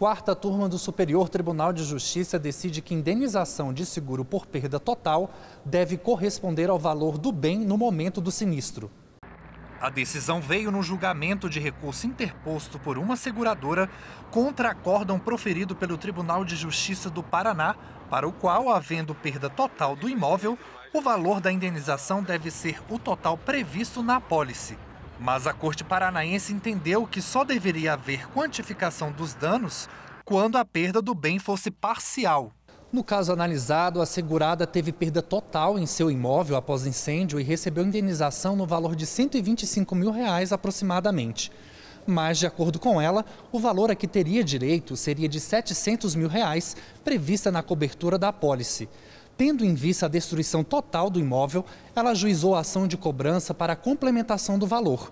quarta turma do Superior Tribunal de Justiça decide que indenização de seguro por perda total deve corresponder ao valor do bem no momento do sinistro. A decisão veio no julgamento de recurso interposto por uma seguradora contra acórdão proferido pelo Tribunal de Justiça do Paraná, para o qual, havendo perda total do imóvel, o valor da indenização deve ser o total previsto na apólice. Mas a Corte Paranaense entendeu que só deveria haver quantificação dos danos quando a perda do bem fosse parcial. No caso analisado, a segurada teve perda total em seu imóvel após incêndio e recebeu indenização no valor de 125 mil reais aproximadamente. Mas, de acordo com ela, o valor a que teria direito seria de 700 mil reais, prevista na cobertura da apólice. Tendo em vista a destruição total do imóvel, ela ajuizou a ação de cobrança para a complementação do valor.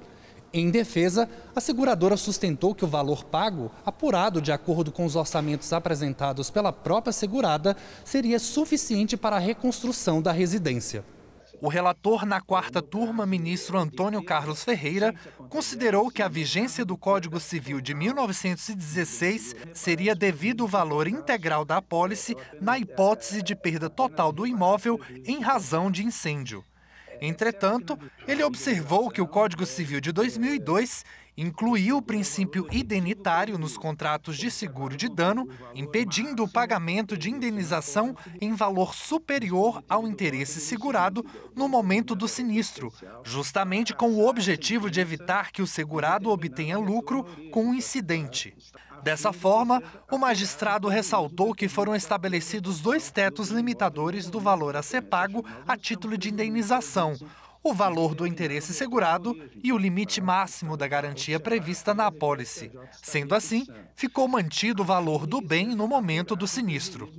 Em defesa, a seguradora sustentou que o valor pago, apurado de acordo com os orçamentos apresentados pela própria segurada, seria suficiente para a reconstrução da residência. O relator na quarta turma, ministro Antônio Carlos Ferreira, considerou que a vigência do Código Civil de 1916 seria devido o valor integral da apólice na hipótese de perda total do imóvel em razão de incêndio. Entretanto, ele observou que o Código Civil de 2002 incluiu o princípio indenitário nos contratos de seguro de dano, impedindo o pagamento de indenização em valor superior ao interesse segurado no momento do sinistro, justamente com o objetivo de evitar que o segurado obtenha lucro com o incidente. Dessa forma, o magistrado ressaltou que foram estabelecidos dois tetos limitadores do valor a ser pago a título de indenização. O valor do interesse segurado e o limite máximo da garantia prevista na apólice. Sendo assim, ficou mantido o valor do bem no momento do sinistro.